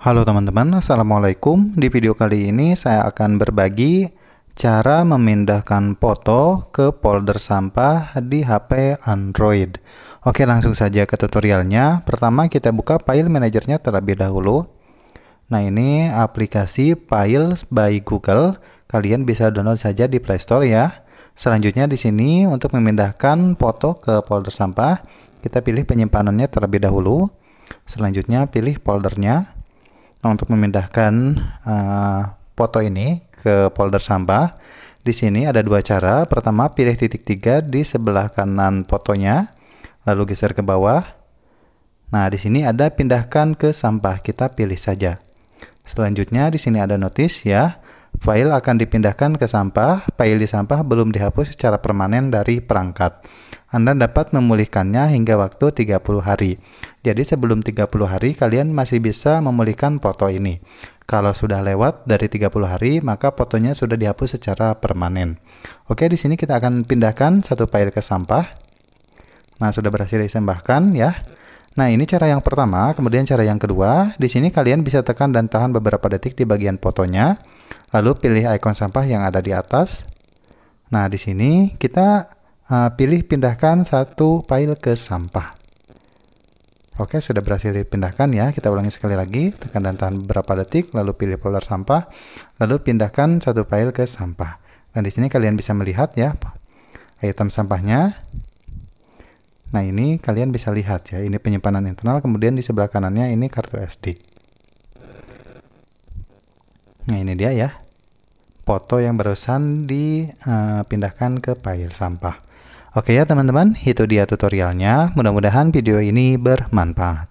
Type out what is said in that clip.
Halo teman-teman, Assalamualaikum. Di video kali ini saya akan berbagi cara memindahkan foto ke folder sampah di HP Android. Oke, langsung saja ke tutorialnya. Pertama, kita buka file manajernya terlebih dahulu. Nah, ini aplikasi Files by Google. Kalian bisa download saja di Play Store ya. Selanjutnya di sini untuk memindahkan foto ke folder sampah, kita pilih penyimpanannya terlebih dahulu. Selanjutnya pilih foldernya. Nah, untuk memindahkan uh, foto ini ke folder sampah, di sini ada dua cara. Pertama, pilih titik tiga di sebelah kanan fotonya, lalu geser ke bawah. Nah, di sini ada pindahkan ke sampah. Kita pilih saja. Selanjutnya, di sini ada notice ya. File akan dipindahkan ke sampah, file di sampah belum dihapus secara permanen dari perangkat. Anda dapat memulihkannya hingga waktu 30 hari. Jadi sebelum 30 hari kalian masih bisa memulihkan foto ini. Kalau sudah lewat dari 30 hari, maka fotonya sudah dihapus secara permanen. Oke, di sini kita akan pindahkan satu file ke sampah. Nah, sudah berhasil disembahkan ya. Nah, ini cara yang pertama, kemudian cara yang kedua. Di sini kalian bisa tekan dan tahan beberapa detik di bagian fotonya. Lalu pilih ikon sampah yang ada di atas. Nah, di sini kita uh, pilih pindahkan satu file ke sampah. Oke, sudah berhasil dipindahkan ya. Kita ulangi sekali lagi, tekan dan tahan beberapa detik, lalu pilih folder sampah, lalu pindahkan satu file ke sampah. Dan di sini kalian bisa melihat ya item sampahnya. Nah, ini kalian bisa lihat ya, ini penyimpanan internal, kemudian di sebelah kanannya ini kartu SD. Nah ini dia ya, foto yang barusan dipindahkan eh, ke file sampah. Oke ya teman-teman, itu dia tutorialnya. Mudah-mudahan video ini bermanfaat.